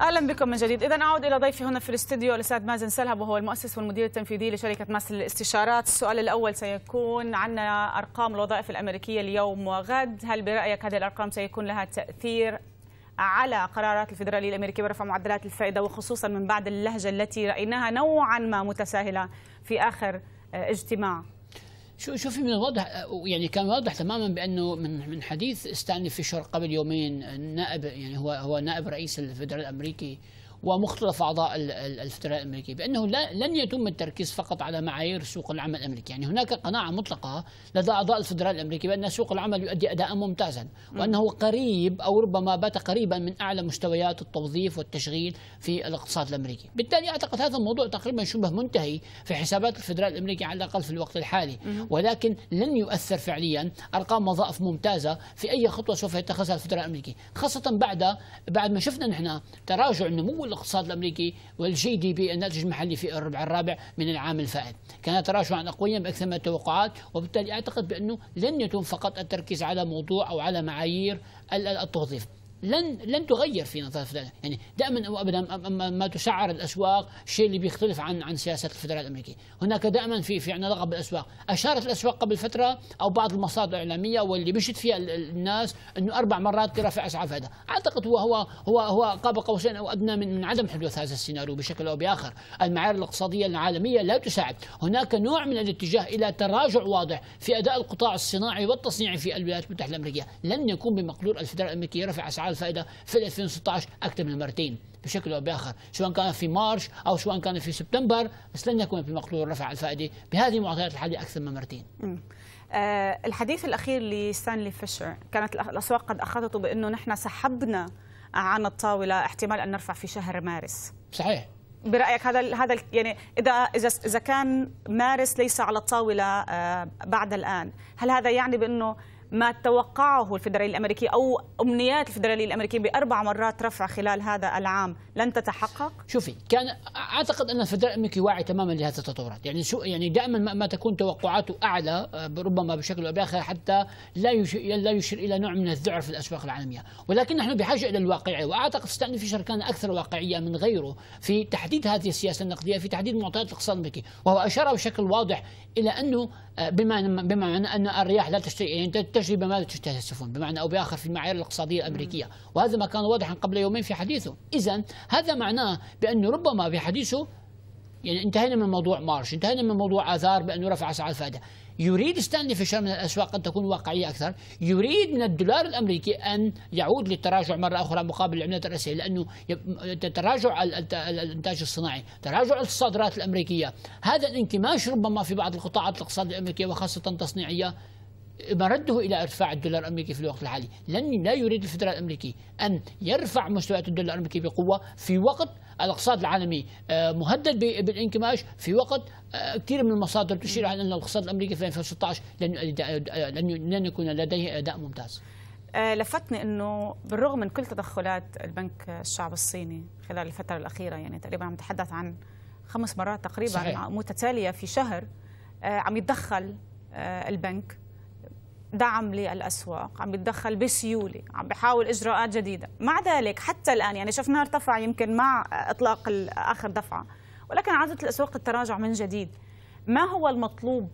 اهلا بكم من جديد اذا اعود الى ضيفي هنا في الاستديو الاستاذ مازن سلهب وهو المؤسس والمدير التنفيذي لشركه ماسل للاستشارات السؤال الاول سيكون عنا ارقام الوظائف الامريكيه اليوم وغد هل برايك هذه الارقام سيكون لها تاثير على قرارات الفيدرالي الامريكي برفع معدلات الفائده وخصوصا من بعد اللهجه التي رايناها نوعا ما متساهله في اخر اجتماع شوفي من الواضح أه، يعني كان واضح تماما بانه من من حديث ستانلي فيشر قبل يومين النائب يعني هو هو نائب رئيس الفدرال الامريكي ومختلف أعضاء الفدرالية الامريكي بأنه لن يتم التركيز فقط على معايير سوق العمل الأمريكي يعني هناك قناعة مطلقة لدى أعضاء الفدرال الأمريكي بأن سوق العمل يؤدي أداء ممتازا وأنه قريب أو ربما بات قريبا من أعلى مستويات التوظيف والتشغيل في الاقتصاد الأمريكي بالتالي أعتقد هذا الموضوع تقريبا شبه منتهي في حسابات الفدرال الأمريكي على الأقل في الوقت الحالي ولكن لن يؤثر فعليا أرقام وظائف ممتازة في أي خطوة سوف يتخذها الفدرال الأمريكي خاصة بعد بعد ما شفنا نحن تراجع النمو الاقتصاد الأمريكي والجي دي بي الناتج المحلي في الربع الرابع من العام الفائت كان تراجعا أقوياً بأكثر من التوقعات وبالتالي أعتقد بأنه لن يتم فقط التركيز على موضوع أو على معايير التوظيف لن لن تغير في نظرة الفدرالية يعني دائما وابدا ما تشعر الاسواق الشيء اللي بيختلف عن عن سياسات الفدرالية الامريكيه، هناك دائما في في عندنا رغب بالاسواق، اشارت الاسواق قبل فتره او بعض المصادر الاعلاميه واللي مشت فيها الناس انه اربع مرات رفع اسعار هذا، اعتقد هو هو هو هو قاب قوسين او ادنى من من عدم حدوث هذا السيناريو بشكل او باخر، المعايير الاقتصاديه العالميه لا تساعد، هناك نوع من الاتجاه الى تراجع واضح في اداء القطاع الصناعي والتصنيعي في الولايات المتحده الامريكيه، لن يكون بمقدور الفدرالية الامريكيه رفع اسعار الفائده في 2016 اكثر من مرتين بشكل او باخر سواء كان في مارش او سواء كان في سبتمبر بس لن يكون في مقدور رفع الفائده بهذه المعطيات الحاليه اكثر من مرتين. أه الحديث الاخير لستانلي فيشر كانت الاسواق قد اخذته بانه نحن سحبنا عن الطاوله احتمال ان نرفع في شهر مارس. صحيح. برايك هذا هذا يعني اذا اذا اذا كان مارس ليس على الطاوله آه، بعد الان، هل هذا يعني بانه ما توقعه الفدرالي الامريكي او امنيات الفدرالي الامريكي باربع مرات رفع خلال هذا العام لن تتحقق؟ شوفي كان اعتقد ان الفدرالي الامريكي واعي تماما لهذه التطورات، يعني شو يعني دائما ما تكون توقعاته اعلى آه، ربما بشكل او باخر حتى لا يشير لا يشير الى نوع من الذعر في الاسواق العالميه، ولكن نحن بحاجه الى الواقعيه واعتقد ستانلي فيشر كان اكثر واقعيه من غيره في تحديد هذه السياسه النقديه في تحديد معطيات الاقتصاد الامريكي، وهو اشار بشكل واضح الى انه بما بمعنى ان الرياح لا تشتري يعني تجري بما لا تشتهي السفن بمعنى او باخر في المعايير الاقتصاديه الامريكيه وهذا ما كان واضحا قبل يومين في حديثه اذا هذا معناه بانه ربما في حديثه يعني انتهينا من موضوع مارش انتهينا من موضوع آثار بأنه رفع أسعار الفائدة يريد ستانلي فيشر من الأسواق أن تكون واقعية أكثر يريد من الدولار الأمريكي أن يعود للتراجع مرة أخرى مقابل العملات الرئيسية لأنه تراجع الإنتاج الصناعي تراجع الصادرات الأمريكية هذا الانكماش ربما في بعض القطاعات الاقتصادية الأمريكية وخاصة التصنيعية مرده الى ارتفاع الدولار الامريكي في الوقت الحالي، لن لا يريد الفدرال الامريكي ان يرفع مستويات الدولار الامريكي بقوه في وقت الاقتصاد العالمي آه، مهدد بالانكماش في وقت آه، كثير من المصادر تشير على ان الاقتصاد الامريكي في 2016 لن لن يكون لديه اداء ممتاز. آه، لفتني انه بالرغم من كل تدخلات البنك الشعب الصيني خلال الفتره الاخيره يعني تقريبا عم نتحدث عن خمس مرات تقريبا صحيح. متتاليه في شهر عم يتدخل البنك دعم للأسواق عم يتدخل بسيولة عم بحاول إجراءات جديدة مع ذلك حتى الآن يعني شفناه ارتفع يمكن مع إطلاق آخر دفعة ولكن عادت الأسواق التراجع من جديد ما هو المطلوب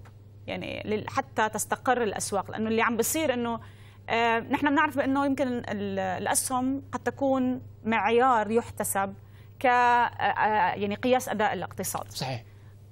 يعني حتى تستقر الأسواق لأنه اللي عم بصير أنه آه، نحن بنعرف بانه يمكن الأسهم قد تكون معيار يحتسب ك آه، آه، يعني قياس اداء الاقتصاد صحيح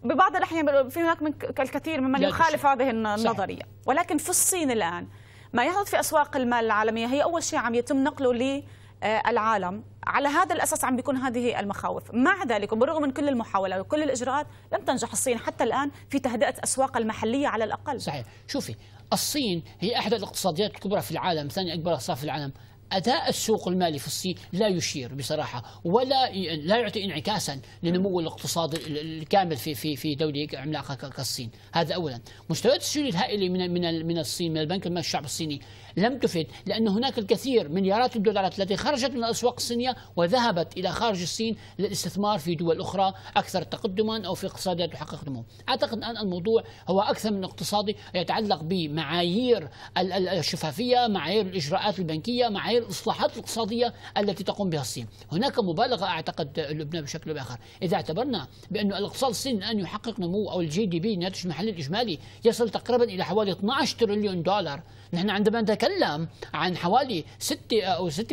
ببعض الأحيان في هناك من الكثير ممن يخالف هذه النظرية صح. ولكن في الصين الآن ما يحدث في أسواق المال العالمية هي أول شيء عم يتم نقله للعالم آه، على هذا الأساس عم بيكون هذه المخاوف مع ذلك وبرغم من كل المحاولات وكل الإجراءات لم تنجح الصين حتى الآن في تهدئة أسواق المحلية على الأقل صحيح شوفي الصين هي احدى الاقتصاديات الكبرى في العالم ثاني أكبر اقتصاد في العالم أداء السوق المالي في الصين لا يشير بصراحة ولا لا يعطي انعكاسا لنمو الاقتصاد الكامل في في في دولة عملاقة كالصين هذا أولا مستويات السيولة الهائلة من من من الصين من البنك المالي الشعب الصيني لم تفد لأن هناك الكثير مليارات الدولارات التي خرجت من الأسواق الصينية وذهبت إلى خارج الصين للاستثمار في دول أخرى أكثر تقدما أو في اقتصادات تحقق نمو أعتقد أن الموضوع هو أكثر من اقتصادي يتعلق بمعايير الشفافية معايير الإجراءات البنكية معايير الإصلاحات الاقتصادية التي تقوم بها الصين هناك مبالغة أعتقد لبنان بشكل بآخر إذا اعتبرنا بانه الاقتصاد الصيني الآن يحقق نمو أو الجي دي بي الناتج المحلي الإجمالي يصل تقريبا إلى حوالي 12 تريليون دولار نحن عندما نتكلم عن حوالي 6 أو 6.5%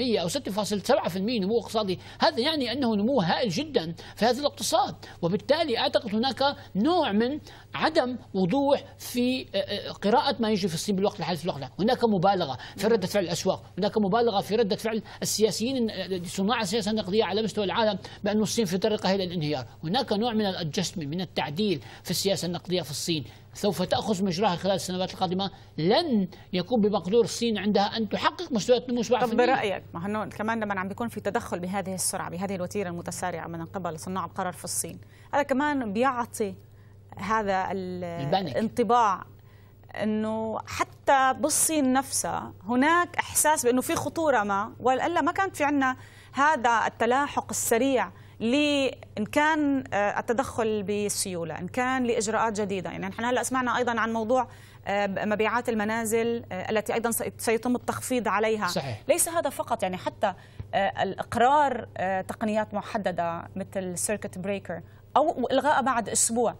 أو 6.7% نمو اقتصادي هذا يعني أنه نمو هائل جدا في هذا الاقتصاد وبالتالي أعتقد هناك نوع من عدم وضوح في آه، آه، قراءة ما يجري في الصين بالوقت الحالي في الوقت الحالي هناك مبالغة في ردة فعل الأسواق هناك مبالغة في ردة فعل السياسيين آه، صناع السياسة النقدية على مستوى العالم بأن الصين في طريقها إلى الانهيار هناك نوع من الادجستمنت من التعديل في السياسة النقدية في الصين سوف تأخذ مجراها خلال السنوات القادمة لن يكون بمقدور الصين عندها أن تحقق مستويات نمو 7% طب برأيك ما هنون كمان لما عم بيكون في تدخل بهذه السرعة بهذه الوتيرة المتسارعة من قبل صناع القرار في الصين هذا كمان بيعطي هذا الانطباع انه حتى بالصين نفسها هناك احساس بانه في خطوره ما والا ما كانت في عندنا هذا التلاحق السريع لان كان آه، التدخل بالسيوله ان كان لاجراءات جديده يعني نحن هلا سمعنا ايضا عن موضوع آه، مبيعات المنازل آه، التي ايضا سيتم التخفيض عليها صحيح. ليس هذا فقط يعني حتى الاقرار تقنيات محدده مثل سيركت بريكر او الغاء بعد اسبوع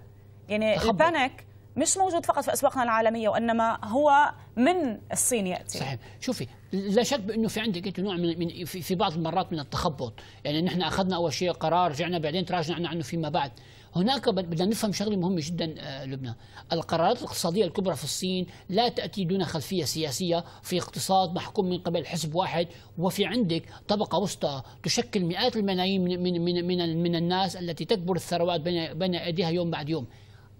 يعني تخبر. البانيك مش موجود فقط في اسواقنا العالميه وانما هو من الصين ياتي صحيح شوفي لا شك بانه في عندك انت نوع من, في بعض المرات من التخبط يعني نحن اخذنا اول شيء قرار رجعنا بعدين تراجعنا عنه فيما بعد هناك بدنا نفهم شغله مهمه جدا آه، لبنى القرارات الاقتصاديه الكبرى في الصين لا تاتي دون خلفيه سياسيه في اقتصاد محكوم من قبل حزب واحد وفي عندك طبقه وسطى تشكل مئات الملايين من من من من, من الناس التي تكبر الثروات بين بين ايديها يوم بعد يوم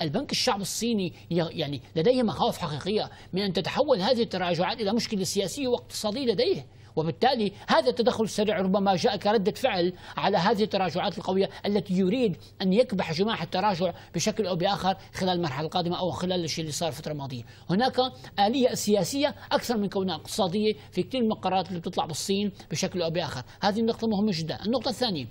البنك الشعب الصيني يعني لديه مخاوف حقيقية من أن تتحول هذه التراجعات إلى مشكلة سياسية واقتصادية لديه وبالتالي هذا التدخل السريع ربما جاء كردة فعل على هذه التراجعات القوية التي يريد أن يكبح جماح التراجع بشكل أو بآخر خلال المرحلة القادمة أو خلال الشيء اللي صار الفترة الماضية هناك آلية سياسية أكثر من كونها اقتصادية في كثير من القرارات اللي بتطلع بالصين بشكل أو بآخر هذه النقطة مهمة جدا النقطة الثانية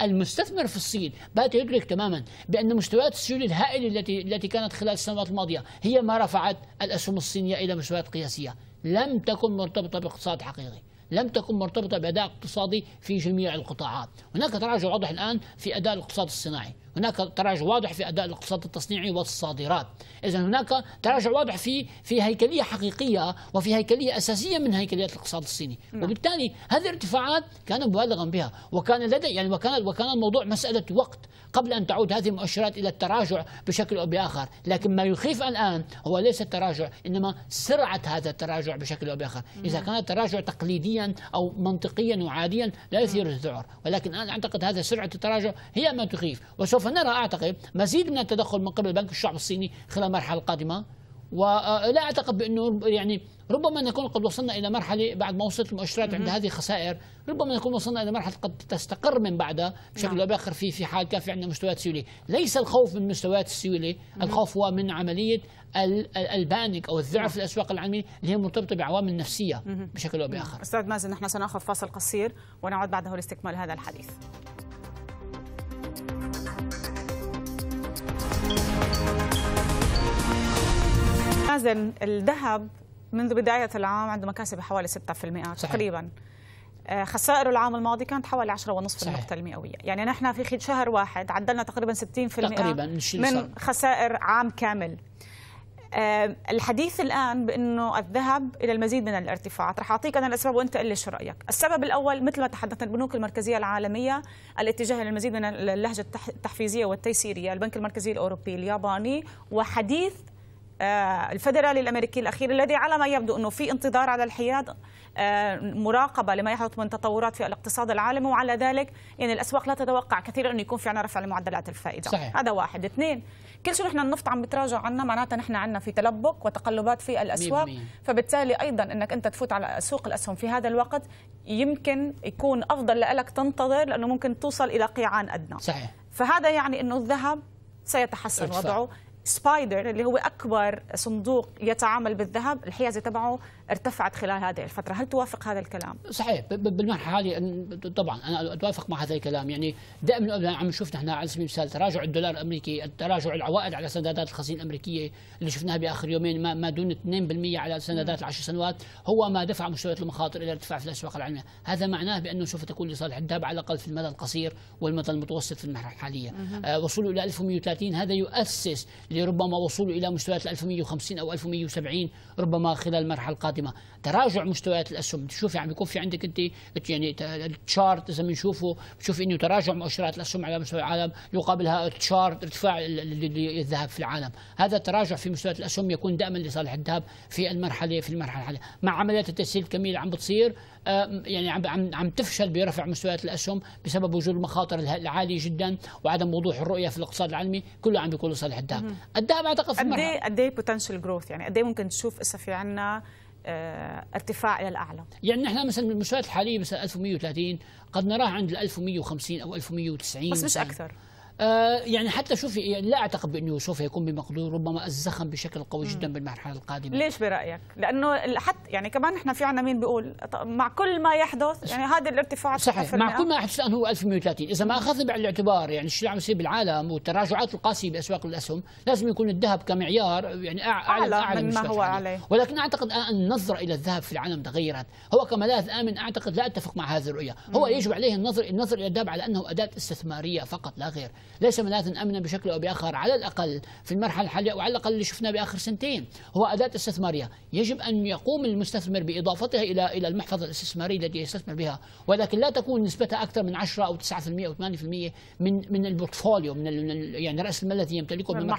المستثمر في الصين بات يدرك تماما بأن مستويات السيولة الهائلة التي التي كانت خلال السنوات الماضية هي ما رفعت الأسهم الصينية إلى مستويات قياسية لم تكن مرتبطة باقتصاد حقيقي لم تكن مرتبطة بأداء اقتصادي في جميع القطاعات هناك تراجع واضح الآن في أداء الاقتصاد الصناعي هناك تراجع واضح في اداء الاقتصاد التصنيعي والصادرات اذا هناك تراجع واضح في في هيكليه حقيقيه وفي هيكليه اساسيه من هيكليات الاقتصاد الصيني نعم. وبالتالي هذه الارتفاعات كان مبالغا بها وكان لدى يعني وكان وكان الموضوع مساله وقت قبل ان تعود هذه المؤشرات الى التراجع بشكل او باخر لكن ما يخيف الان هو ليس التراجع انما سرعه هذا التراجع بشكل او باخر نعم. اذا كان التراجع تقليديا او منطقيا وعاديا لا يثير الذعر ولكن انا اعتقد هذا سرعه التراجع هي ما تخيف وسوف سوف نرى أعتقد مزيد من التدخل من قبل بنك الشعب الصيني خلال المرحلة القادمة ولا آه، أعتقد بأنه يعني ربما نكون قد وصلنا إلى مرحلة بعد ما وصلت المؤشرات عند هذه الخسائر ربما نكون وصلنا إلى مرحلة قد تستقر من بعدها بشكل نعم. أو بآخر في في حال كان في عندنا مستويات سيولة ليس الخوف من مستويات السيولة الخوف هو من عملية البانك أو الذعر في الأسواق العالمية اللي هي مرتبطة بعوامل نفسية بشكل أو بآخر أستاذ مازن نحن سنأخذ فاصل قصير ونعود بعده لاستكمال هذا الحديث مازن الذهب منذ بداية العام عنده مكاسب حوالي 6% صحيح. تقريبا آه، خسائره العام الماضي كانت حوالي 10.5 النقطة المئوية يعني نحن في خلال شهر واحد عدلنا تقريبا 60% تقريبا من خسائر عام كامل آه، الحديث الآن بأنه الذهب إلى المزيد من الارتفاعات رح أعطيك أنا الأسباب وأنت قل لي شو رأيك السبب الأول مثل ما تحدثنا البنوك المركزية العالمية الاتجاه إلى المزيد من اللهجة التحفيزية والتيسيرية البنك المركزي الأوروبي الياباني وحديث آه، الفدرالي الامريكي الاخير الذي على ما يبدو انه في انتظار على الحياد آه، مراقبه لما يحدث من تطورات في الاقتصاد العالمي وعلى ذلك يعني الاسواق لا تتوقع كثيرا انه يكون في عنا رفع لمعدلات الفائده صحيح. هذا واحد اثنين كل شيء نحن النفط عم بتراجع عنا معناتها نحن عنا في تلبك وتقلبات في الاسواق مين مين. فبالتالي ايضا انك انت تفوت على سوق الاسهم في هذا الوقت يمكن يكون افضل لك تنتظر لانه ممكن توصل الى قيعان ادنى صحيح. فهذا يعني انه الذهب سيتحسن وضعه سبايدر اللي هو اكبر صندوق يتعامل بالذهب الحيازه تبعه ارتفعت خلال هذه الفتره هل توافق هذا الكلام صحيح بالمرحله هذه طبعا انا اتوافق مع هذا الكلام يعني دائما عم نشوف نحن على سبيل المثال تراجع الدولار الامريكي تراجع العوائد على سندات الخزينه الامريكيه اللي شفناها باخر يومين ما دون 2% على سندات العشر سنوات هو ما دفع مستويات المخاطر الى ارتفاع في الاسواق العالميه هذا معناه بانه سوف تكون لصالح الذهب على الاقل في المدى القصير والمدى المتوسط في المرحله الحاليه آه، وصوله الى 1130 هذا يؤسس لربما وصوله إلى مستويات 1150 أو 1170 ربما خلال المرحلة القادمة تراجع مستويات الأسهم تشوف يعني بيكون في عندك أنت يعني التشارت إذا بنشوفه بتشوف أنه تراجع مؤشرات الأسهم على مستوى العالم يقابلها التشارت ارتفاع الذهب في العالم هذا التراجع في مستويات الأسهم يكون دائما لصالح الذهب في المرحلة في المرحلة الحالية مع عمليات التسهيل الكمية اللي عم بتصير يعني عم عم تفشل برفع مستويات الاسهم بسبب وجود المخاطر العاليه جدا وعدم وضوح الرؤيه في الاقتصاد العالمي كله عم بيكون لصالح الذهب قد ايه بعتقد في قد ايه قد ايه بوتنشال جروث يعني قد ايه ممكن تشوف اسا في عندنا آه، ارتفاع الى الاعلى يعني نحن مثلا بالمستويات الحاليه مثلا 1130 قد نراها عند 1150 او 1190 بس مش اكثر آه، يعني حتى شوفي يعني لا اعتقد بانه سوف يكون بمقدور ربما الزخم بشكل قوي جدا بالمرحله القادمه ليش برايك؟ لانه حتى يعني كمان نحن في عنا مين بيقول مع كل ما يحدث يعني هذا الارتفاع صحيح مع كل ما يحدث الان هو 1130 اذا ما اخذنا بعين الاعتبار يعني الشيء اللي عم يصير بالعالم والتراجعات القاسيه باسواق الاسهم لازم يكون الذهب كمعيار يعني اعلى اعلى من ما هو عليه ولكن اعتقد ان النظره الى الذهب في العالم تغيرت هو كملاذ امن اعتقد لا اتفق مع هذه الرؤيه هو يجب عليه النظر النظر الى الذهب على انه اداه استثماريه فقط لا غير ليس ملاذا امنا بشكل او باخر على الاقل في المرحله الحاليه وعلى الاقل اللي شفناه باخر سنتين هو اداه استثماريه يجب ان يقوم المستثمر باضافتها الى الى المحفظه الاستثماريه التي يستثمر بها ولكن لا تكون نسبتها اكثر من 10 او 9% او 8% من من البورتفوليو من, يعني راس المال الذي يمتلكه من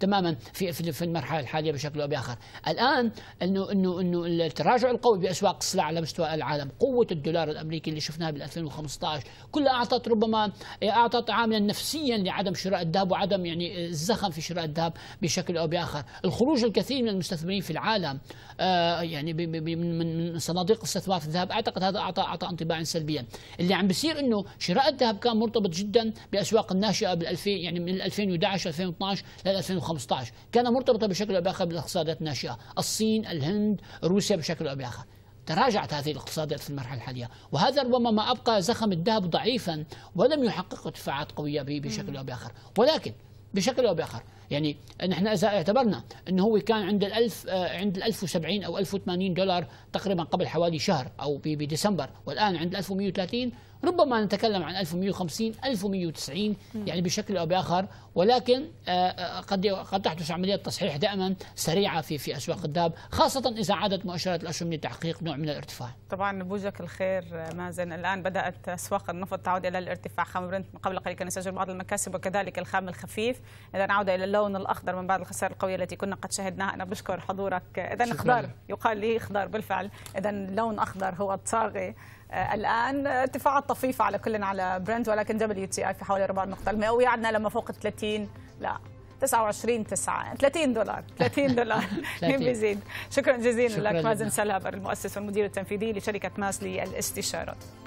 تماما في في المرحله الحاليه بشكل او باخر الان انه انه انه التراجع القوي باسواق السلع على مستوى العالم قوه الدولار الامريكي اللي شفناها بال 2015 كلها اعطت ربما اعطت عاملا نفسيا لعدم شراء الذهب وعدم يعني آه، الزخم في شراء الذهب بشكل او باخر، الخروج الكثير من المستثمرين في العالم آه، يعني من صناديق استثمار في الذهب اعتقد هذا اعطى اعطى انطباعا سلبيا، اللي عم بيصير انه شراء الذهب كان مرتبط جدا باسواق الناشئه بال2000 يعني من 2011 2012 لل 2015 كان مرتبطه بشكل او باخر بالاقتصادات الناشئه الصين الهند روسيا بشكل او باخر تراجعت هذه الاقتصاديات في المرحلة الحالية وهذا ربما ما أبقى زخم الذهب ضعيفا ولم يحقق ارتفاعات قوية بشكل أو بآخر ولكن بشكل أو بآخر يعني نحن إذا اعتبرنا أنه هو كان عند ال1000 آه، عند ال 1070 أو 1080 دولار تقريبا قبل حوالي شهر أو بديسمبر والآن عند 1130 ربما نتكلم عن 1150 1190 يعني بشكل او باخر ولكن آه، آه، قد قد تحدث عمليه تصحيح دائما سريعه في في اسواق الذهب خاصه اذا عادت مؤشرات الاسهم لتحقيق نوع من الارتفاع. طبعا بوجك الخير مازن الان بدات اسواق النفط تعود الى الارتفاع خام قبل قليل كان يسجل بعض المكاسب وكذلك الخام الخفيف اذا نعود الى اللون الاخضر من بعد الخسائر القويه التي كنا قد شهدناها انا بشكر حضورك اذا اخضر يقال لي اخضر بالفعل اذا لون اخضر هو الطاغي آه، الان ارتفاعات طفيفه على كل على برنت ولكن دبليو تي اي في حوالي 4 نقطه المئويه عندنا لما فوق 30 لا 29 9 30 دولار 30 دولار مين بيزيد شكرا جزيلا لك مازن سلابر المؤسس والمدير التنفيذي لشركه ماس للاستشارات